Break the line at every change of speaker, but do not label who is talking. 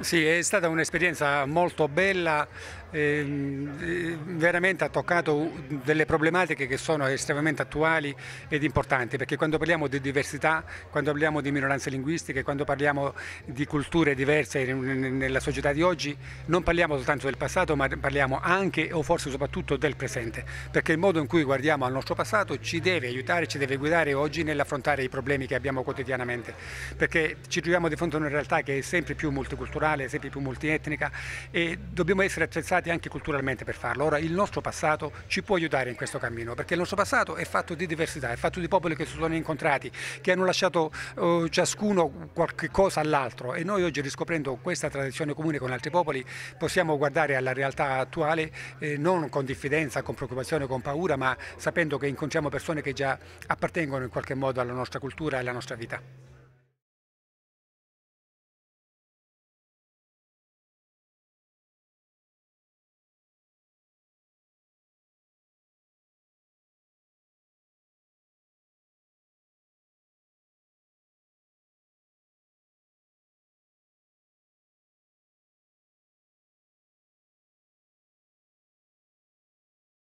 Sì, è stata un'esperienza molto bella, ehm, eh, veramente ha toccato delle problematiche che sono estremamente attuali ed importanti, perché quando parliamo di diversità, quando parliamo di minoranze linguistiche, quando parliamo di culture diverse nella società di oggi, non parliamo soltanto del passato, ma parliamo anche o forse soprattutto del presente, perché il modo in cui guardiamo al nostro passato ci deve aiutare, ci deve guidare oggi nell'affrontare i problemi che abbiamo quotidianamente, perché ci troviamo di fronte a una realtà che è sempre più multiculturale plurale, sempre più multietnica e dobbiamo essere attrezzati anche culturalmente per farlo. Ora il nostro passato ci può aiutare in questo cammino perché il nostro passato è fatto di diversità, è fatto di popoli che si sono incontrati, che hanno lasciato eh, ciascuno qualche cosa all'altro e noi oggi riscoprendo questa tradizione comune con altri popoli possiamo guardare alla realtà attuale eh, non con diffidenza, con preoccupazione, con paura, ma sapendo che incontriamo persone che già appartengono in qualche modo alla nostra cultura e alla nostra vita.